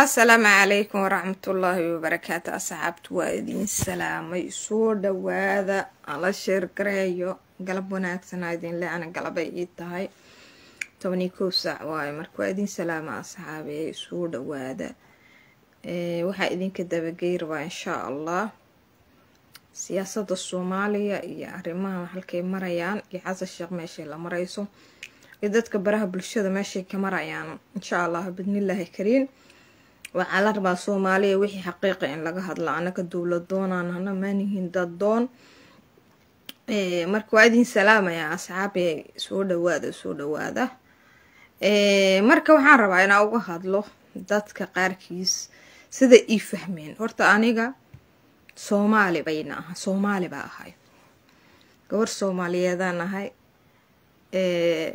asalaamu calaykum waraxmatullaahi wabarakaatu asxaabtu waa idiin salaamay soo dhowaada ala sheer gareeyo galab wanaagsanaa idin le ana galabay ii tahay tobanii kow saac waayo marka waa idiin salaama asxaabiyay soo dhawaada waxaa idinka dabagey rabaa inshaa allah siyaasada soomaaliya iyo arrimaha halkay marayaan iyo casa sheekh meeshay la marayso iyo dadka baraha bulshada meeshay ka marayaan inshaa allah bidnillaahi kariin waxaa la rabaa soomaaliya wixii xaqiiqa in laga hadla anaga dowlad doonaan ana maanihiin dad eh, marka waa idin salaamaya asxaabe soo dhawaada soo dhawaada eh, marka waxaan rabaa inaa uga hadlo dadka qaarkiis sida ii fahmeen horta aniga soomaali bayna aha soomaali baa ahay gabar soomaaliyeedaan ahay eh,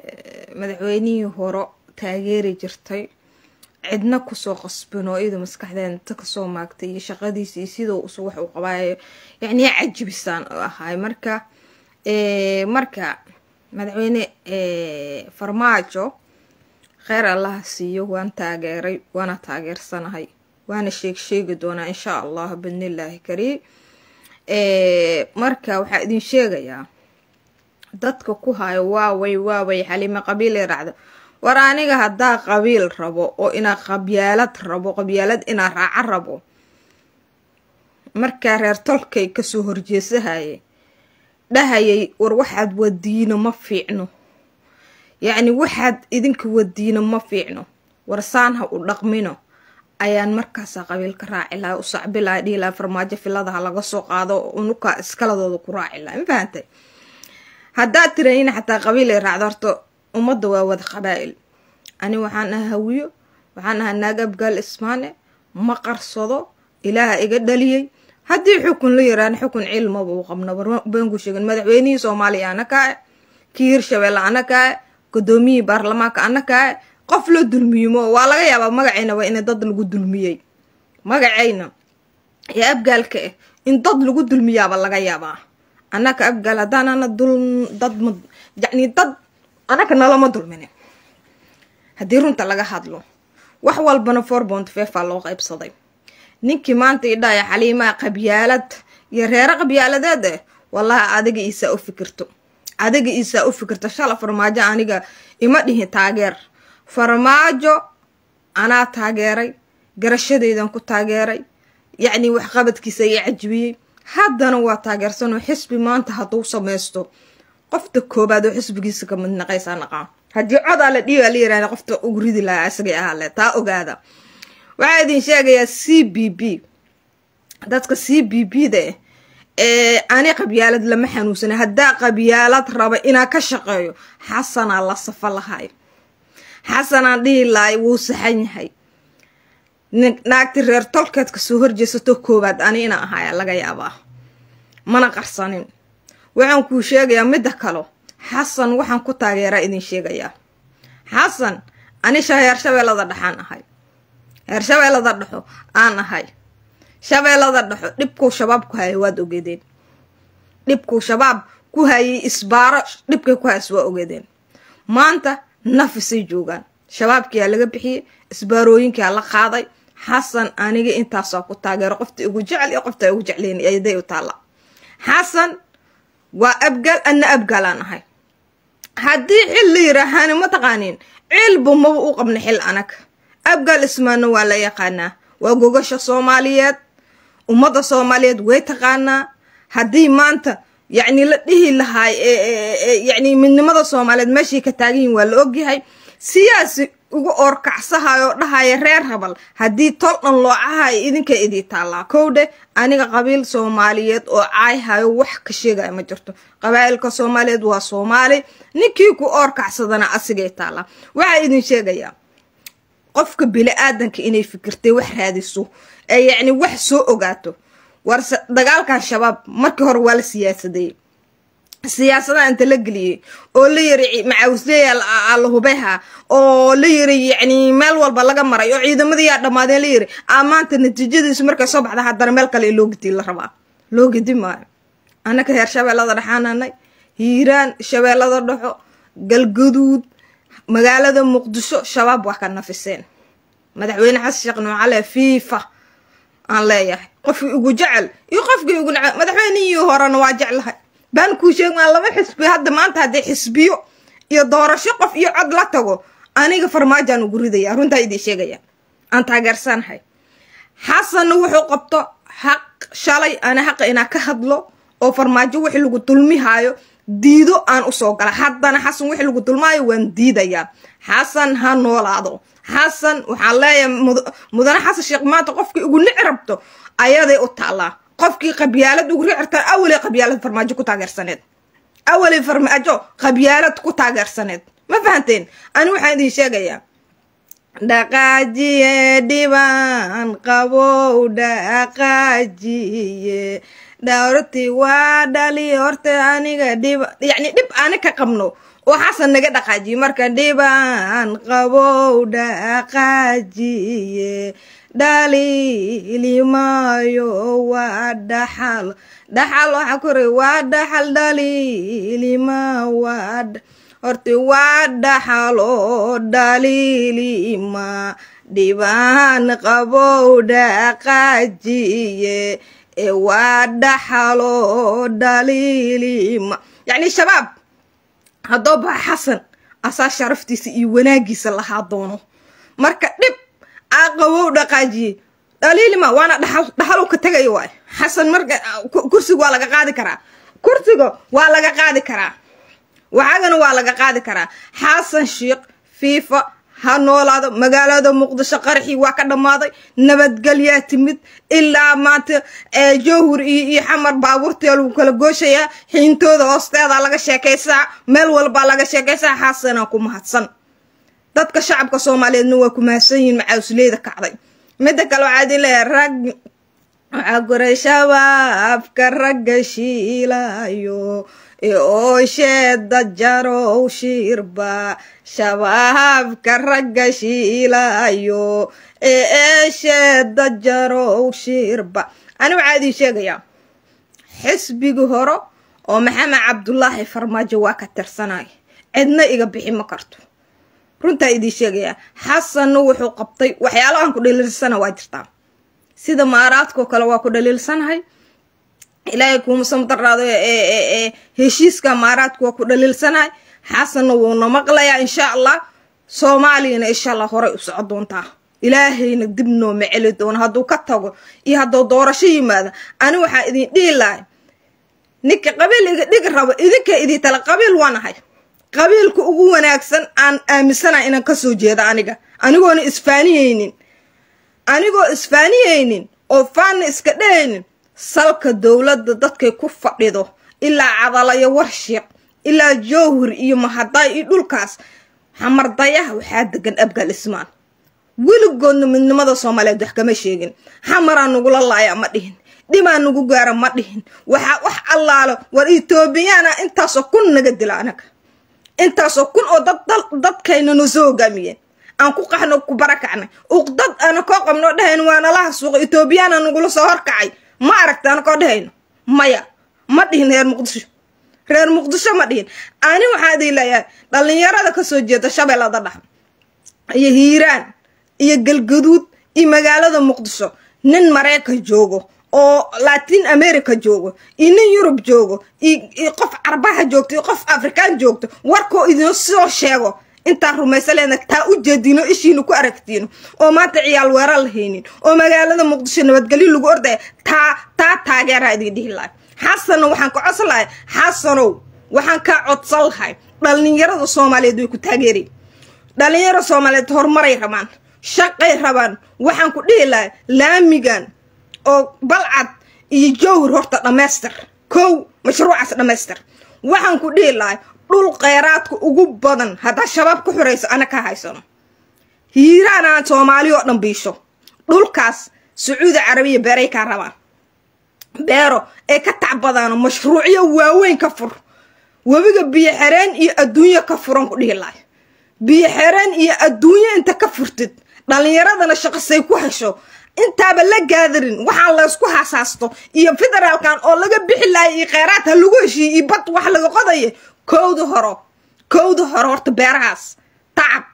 madaxweynihii horo taageeri jirtay cidna kusoo qasbin oo iyada maskaxdeeda inta kasoo maagtay iyo shaqadiisa iyo sidoo usu wax u qabaayo yacni cajibisaan u ahaay marka eh, marka madaxweyne eh, farmaajo kheyr allaha siiyo waan taageeray waana taageersanahay waana sheeg sheegi doonaa inshaa allah bidnillaahi kariim eh, marka waxaa idin sheegayaa dadka ku hayo waaway waaway xaliime qabiil ee raacdo war aniga haddaa qabiil rabo oo inaa qabyaalad rabo qabyaalad inaa raaca rabo markaa reer tolkay kasoo horjeesahaye dhahayay war waxaad wadiino ma fiicno yacni waxaad idinka wadiino ma fiicno warsaan ha u dhaqmino ayaan markaasaa qabiilka raaci laha u sacbi laha dhihi laha farmaajo filadaha laga soo qaado oo unukaa iskaladooda ku raaci laha ma fahantay haddaad tiranin xataa qabiilay raacdo horto ummadda waa wada qabaa'il ani waxaan ahaa hawiyo waxaan ahaa naag abgaal ismaane ma qarsado ilaaha iga dhaliyey haddii xukun la yaraana xukun cilmaba u qabno barbanku sheegin madaxweynihii soomaaliya ana kaae kii hirshabeelle ana kaae guddoomiyihii baarlamaanka ana kaae qof la dulmiyimo waa laga yaabaa magacayna waa in dad lagu dulmiyey magacayna ee abgaalka ah eh, in dad lagu dulmiyaaba laga yaabaa annaka abgaal haddaanana dul dad ma yacnii dad anaga nalama dulmine haddii runta laga hadlo wax walbana four forbont feefaa loo qaybsaday ninkii maanta idhaaya xaliimaa qabyaalad iyo reere qabyaaladeed eh wallaahi adiga iisaa u fikirto adiga iisaa u fikirto shala farmaajo aniga ima dhihin taageer farmaajo anaa taageeray garashadeydan ku taageeray yacnii waxqabadkiisa ayaa cajibiyey haddana waa taageersanoo xisbi maanta hadduu samaysto qofta koobaad oo xisbigiisa ka midnaqaysaa naqaa haddii codaa la dhiibaa la yirahda qofta ugu ridi lahaa isagay ahaale taa ogaada waxaa idin sheegayaa c b b dadka c b b da ee ani qabyaalad lama xanuunsana haddaa qabyaalad raba inaa ka shaqeeyo xasanaa la safo lahay xasanaan dhihi lahay wuu saxan yahay naagti reer tolkeed kasoo horjeesato koobaad ani ina ahaaya laga yaabaa mana qarsanin waxaan kuu sheegayaa midda kalo xasan waxaan ku taageeraa idin sheegayaa xasan anisha heer shabeellada dhexaan ahay heer shabeellada dhexo aan ahay shabeellada dhexo dhibkuu shabaab ku hayay waad ogeedeen dhibkuu shabaab ku hayay isbaaro dhibkay ku hayas waa ogeedeen maanta nafisay joogaan shabaabkiyaa laga bixiyey isbaarooyinkiyaa la qaaday xasan aniga intaasaa ku taageero qofta igu jecel iyo qofta igu jecleyn ayaday u taalla xasan waa abgal adna abgaalaan ahay haddii cil la yiraahaana ma taqaaniin cilbu maba u qabna xil anaga abgaal ismaanna waa la yaqaanaa waa gogasha soomaaliyeed ummadda soomaaliyeed way taqaanaa haddii maanta yacni la dhihi lahaay yacni midnimada soomaaliyeed meeshay ka taagan yihin waa la ogyahay siyaasi ugu oorkacsahayoo dhahaya reer habal haddii tol dhan loocahayo idinka idii taallaa kowdhe aniga qabiil soomaaliyeed oo caayhayo wax ka sheegaya ma jirto qabaa'ilka soomaaliyeed waa soomaali ninkii ku oorkacsadana asigay taallaa waxaa idin sheegayaa qofka bini aadanka inay fikirtay wax raadiso ee yacni wax soo ogaato warse dagaalkan shabaab markii hore waa la siyaasadayey siyaasadaha inta la geliyey oo la yiri macawisleey allahubeha oo la yiri yani meel walba laga maray oo ciidamadiiyaa yaa dhammaadeen la yiri aa natiijadiisu markay soo baxda haddana meel kale loo gediy la rabaa loo gedi maayo annaka heer shabeellada dhexaananay hiiraan shabeellada dhexo galgaduud magaalada muqdisho shabaab wax ka nafiseen madaxweyne xasan sheekh nuucale fiifa aan leeyahay qofkii ugu jecel iyo qofkii ugu nacab madaxweynihii horena waa jeclahay baan kuu sheegin waa laba xisbi hadda maanta haddee xisbiyo iyo doorasho qof iyo cod la tago aniga farmaajaan ugu ridaya runtaa idiin sheegaya aan taageersanahay xasanna wuxuu qabto xaq shalay ana xaqa inaa ka hadlo oo farmaajo wixii lagu dulmihaayo diido aan usoo gala haddana xasan wixii lagu dulmaayo waan diidayaa xasan ha noolaado xasan waxaan leeyahay mudane xasan sheekh maanta qofkii ugu nici rabto ayaday u taallaa qofkii qabyaalad ugu ricirta awaley qabyaalad farmaajo ku taageersaneed awaley farmaajo qabyaalad ku taageersaneed ma fahanteen ani waxaan idin sheegayaa dhaqaajiye dhibaan qabow dhaqaajiye dhorti waa dhali horta aniga dhib yacni dhib ani ka qabno oo xasan naga dhaqaajiye marka dhibaan qabow dhaqaajiye dhaliili maayo waa dhaxal dhaxal waxaa ku ray waa dhaxal dhaliili ma waa horti waa dhaxaloo dhaliili ma dhibaan qabow dhaqaajiye ee waa dhaxaloo dhaliili ma yacnii shabaab haddoo baa xasan asaa sharaftiisa iyo wanaagiisa lahaa doono marka dhib qawow dhaqaajiye dhaliilima waana dhaxal ka tegayo waay xasan marka ah, kursiga waa laga qaadi karaa kursiga waa laga qaadi karaa waxagana waa laga qaadi karaa xasan shiikh fiifa ha noolaado magaalada muqdisho qaraxii waa ka dhammaaday nabadgelyaa timid ilaa maanta jowhur iyo xamar baabuurtee lagu kala gooshayaa xiintooda hoosteeda laga sheekaysaa meel walbaa laga sheekaysaa xasanaa ku mahadsan dadka shacabka soomaaliyeedna waa ku mahadsan yihiin macaawsuleyda kacday midda kale waxaa idin leeyahay rag waxaa guray shabaabka ragga shiilayo oosheeda jarow shiirba shabaabka ragga shiilayo eeesheeda jarow shiirba ani waxaa idin sheegayaa xisbigii horo oo maxamed cabdullaahi farmaajo waa ka tirsanaya cidna iga bixi ma karto runtaa idin sheegayaa xasanna wuxuu qabtay waxyaalo aan ku dhaliilsana waa jirtaa sida maaraadkoo kale waa ku dhaliilsanahay ilaahay kuumusamdaraado heshiiska maaraadku waa ku dhaliilsanahay xasanna wuuna maqlayaa insha allah soomaaliyana insha allah horay u soco doontaa ilaahayna dib nooma celi doono hadduu ka tago iyo hadduu doorasho yimaada ani waxaa idin dhihi lahay ninka qabiil iga dhigi rabo idinka idii tala qabiil waa nahay qabiilka ugu wanaagsan aan aaminsana inaan kasoo soo jeedo aniga anigoona isfaaniyeynin anigoo isfaaniyaynin oo faanna iska dhahaynin salka dowladda dadkay ku fadhido ilaa cadalayo warshiiq ilaa jowhir iyo mahadaay iyo dhulkaas xamardayaha waxaa degan abgaal ismaan weligoodna midnimada soomaaliyeed wax kama sheegin xamaraa nagula laaya ma dhihin dhibaa nagu gaara ma dhihin waxaa wax allaalo war etoobiyaana ah intaasoo kun naga dila anaga intaasoo kun oo dad dadkaynanu soo hogaamiyeen aan ku qaxno ku barakacnay uqdad aana koo qabnoo dhahayno waanalaha suuqa etoobiyaana nagula soo horkacay ma aragta ana koo dhahayno maya ma dhihin reer muqdisho reer muqdisho ma dhihin ani waxaa dii dhallinyarada kasoo jeeda shabeelada dhaxa iyo hiiraan iyo galgaduud iyo magaalada muqdisho nin mareyka joogo oo latin america joogo iyo nin yurub joogo qof carbaha joogto iyo qof afrikaan joogto warkoo idin soo sheego intaan rumaysalena taa u jeedino ishiina ku aragtiino oo maanta ciyaal weera la haynin oo magaalada muqdisho nabadgelyo lagu ordaya taa taa taageeraa idin dhihi lahay xasano waxaan ka codsan lahay xasanow waxaan ka codsan lahay dhalinyarada soomaaliyeed way ku taageerayn dhalinyarada soomaaliyeed horumaray rabaan shaqay rabaan waxaan ku dhihi lahay laamigan oo balcad iyo jawhar horta dhammaystir kow mashruucaas dhammaystir waxaan ku dhihi lahay dhul kheyraadka ugu badan haddaa shabaab ku xurayso ana ka haysano hiiraan aan soomaali oo dhan biisho dhulkaas sacuudi carabiya beeray kaa rabaan beero ee ka tacbadaano mashruucyo waaweyn ka fur webiga biyo xereen iyo adduunyo ka furan ku dhihi lahay biyo xereen iyo adduunyo inta ka furtid dhallinyaradana shaqasay ku hesho intaaba la gaadarin waxaan laysku hasaasto iyo federaalkan oo laga bixi laaya iyo kheyraad ha lagu heshiiye iyo bad wax laga qodaya kowda horo kowda horo horta beerahaas tacab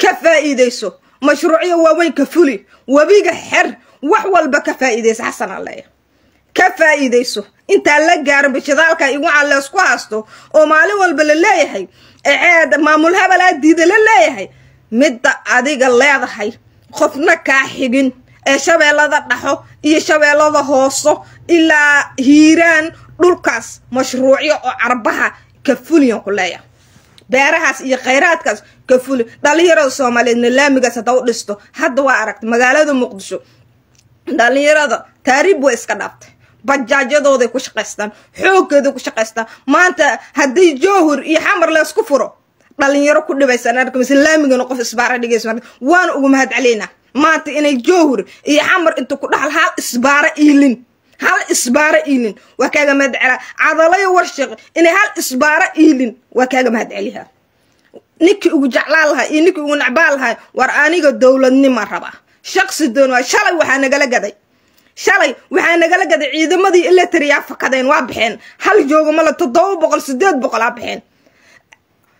ka faa'iidayso mashruucyo waaweyn ka fuli webiga xer wax walba ka faa'iidayso xasan alleya ka faa'iidayso intaa la gaarin bishadaalka in waxaa laysku haasto oo maalin walba la leeyahay eed maamul habal aa diida la leeyahay midda adiga leedahay qofna kaa xigin ee shabeellada dhaxo iyo shabeellada hooso ilaa hiiraan dhulkaas mashruucyo oo carbaha kafuliyan ku leeya beerahaas iyo khayraadkaas kafuli dhallinyarada soomaaliyeedna laamigaas hadda u dhisto hadda waa aragtay magaalada muqdisho dhallinyarada taarib way iska dhaaftay bajaajyadooday ku shaqaystaan xooggeeday ku shaqaystaan maanta haddii jowhur iyo xamar laysku furo dhalinyaro ku dhibaysaan arka islaamigana qof isbaara dhigayso waana ugu mahad celaynaa maanta inay jowhur iyo xamar inta ku dhaxal hal isbaara iilin hal isbaara iilin waa kaaga mahad celaa cadalayo warshaq inay hal isbaara iilin waa kaaga mahad celihaa ninkii ugu jeclaan lahaa iyo ninkii ugu nacbaan lahaa war aniga dowladnima raba shaqsi doon waa shalay waxaa nagala gaday shalay waxaa nagala gaday ciidamadii eletariyaa fakadeen waa baxeen hal joogama la toddoba boqol sideed boqol aa baxeen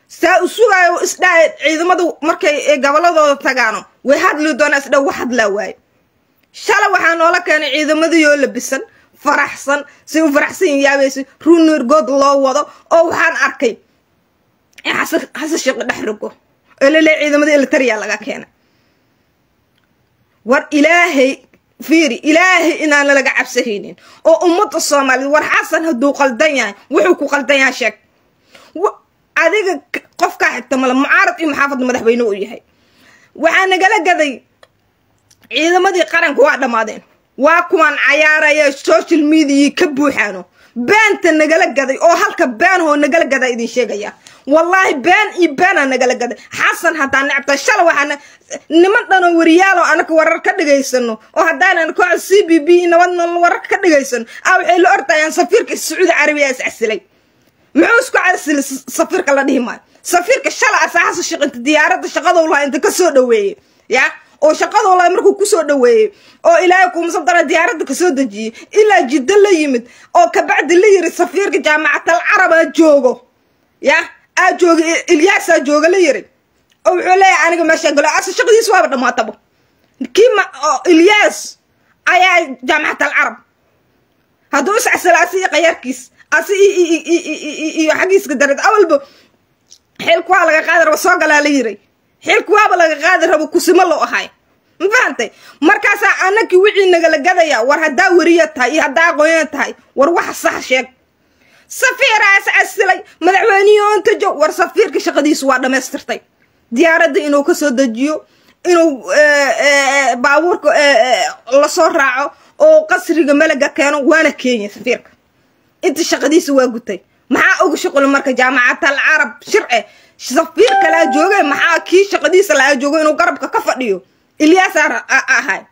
saa u sugaayo isdhahay ciidamadu markay eh, goboladooda tagaano way hadli doonaa isdhaw wax hadlaa waayo shala waxaa noola keenay ciidamadii labisan faraxsan say u faraxsan yaabaysa ruunirgood loo wado oo waxaan arkay in xase dhex rogo oo laleeya ciidamada elitariya laga keena war ilaahay fiiri ilaahay inaana laga cabsahaynin oo ummadda soomaaliyed war xasan hadduu qaldan yahay wuxuu ku qaldan yahay sheeg adiga qofkaa xigta male mucaarad iyo maxaafad madaxweyne u yahay waxaa nagala gaday ciidamadii qaranka waa dhammaadeen waa kuwaan cayaaraya social mediayi ka buuxaano beenta nagala gaday oo halka beenhoo nagala gadaa idin sheegaya wallaahi been iyo beenaa nagala gaday xasan hataa necabta shalay waxaana niman dhanoo wariyaaloo anaka warar ka dhagaysano oo haddaanaan kooxda c b b nabadnol warar ka dhagaysano a ah, waxay la ordayaan safiirka sacuudi carabiya is casilay muxuu isku carsili safiirka la dhihi maayo safiirka shala asaaxasa shaqinta diyaarada shaqadou lahaa inta kasoo dhaweeye ya oo shaqadoo laha markuu kusoo dhaweeyey oo ilaahay kuumasabdara diyaaradda kasoo dejiyey ilaa jiddo la yimid oo kabacdi la yiri safiirka jaamacatal carab aa joogo ya aa jooga ilyaasaa jooga la yiri oo wuxuu leeyahay aniga meeshaa galo ase shaqadiis waaba dhammaataba kii ma ilyaas ayaa jaamacatal carab hadduu iscasila asiga asi iyo xaggiiska darad awalba xilku waa laga qaadi raba soo galaa la yiray xilku waaba laga qaadi rabo kusimo loo ahay ma fahantay markaasaa anagkii wixii nagala gadaya war haddaa weriya tahay iyo haddaa aqoonyada tahay war wax sax sheeg safiiraas casilay madaxweyneyoontajo war safiirka shaqadiisu waa dhammaystirtay diyaaradda inuu ka soo dejiyo inuu eh, eh, baabuurka eh, lasoo raaco oo qasriga malaga keeno waana keenya safiirka inta shaqadiisa waa gutay maxaa uga shuqula marka jaamacatalcarab shirce safiirka laa joogay maxaa kii shaqadiisa laa joogo inuu garabka ka fadhiyo ilyaasaa ahay ah, ah.